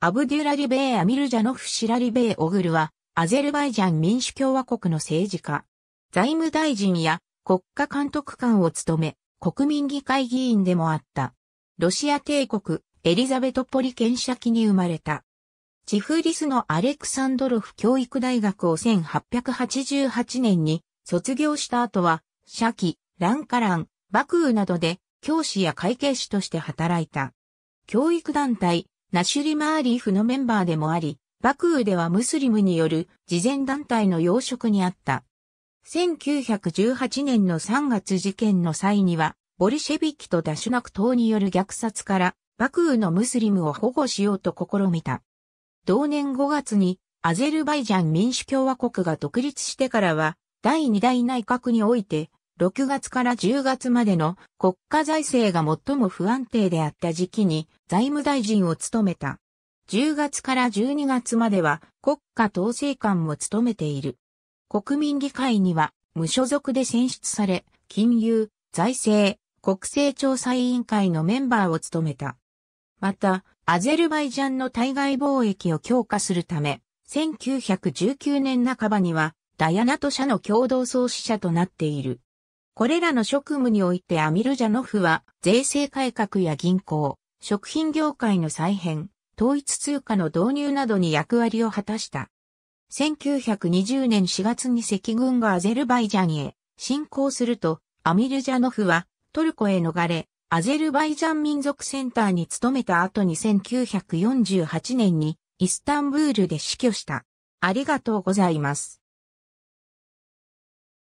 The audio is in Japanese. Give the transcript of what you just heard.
アブデュラリベイ・アミルジャノフ・シラリベイ・オグルは、アゼルバイジャン民主共和国の政治家、財務大臣や国家監督官を務め、国民議会議員でもあった。ロシア帝国、エリザベトポリ県社記に生まれた。チフリスのアレクサンドロフ教育大学を1888年に卒業した後は、社記、ランカラン、バクーなどで教師や会計士として働いた。教育団体、ナシュリ・マーリーフのメンバーでもあり、バクーではムスリムによる慈善団体の要職にあった。1918年の3月事件の際には、ボリシェビキとダシュナク党による虐殺から、バクーのムスリムを保護しようと試みた。同年5月に、アゼルバイジャン民主共和国が独立してからは、第2代内閣において、6月から10月までの国家財政が最も不安定であった時期に財務大臣を務めた。10月から12月までは国家統制官も務めている。国民議会には無所属で選出され、金融、財政、国政調査委員会のメンバーを務めた。また、アゼルバイジャンの対外貿易を強化するため、1919年半ばにはダヤナと社の共同創始者となっている。これらの職務においてアミルジャノフは税制改革や銀行、食品業界の再編、統一通貨の導入などに役割を果たした。1920年4月に赤軍がアゼルバイジャンへ侵攻すると、アミルジャノフはトルコへ逃れ、アゼルバイジャン民族センターに勤めた後に1948年にイスタンブールで死去した。ありがとうございます。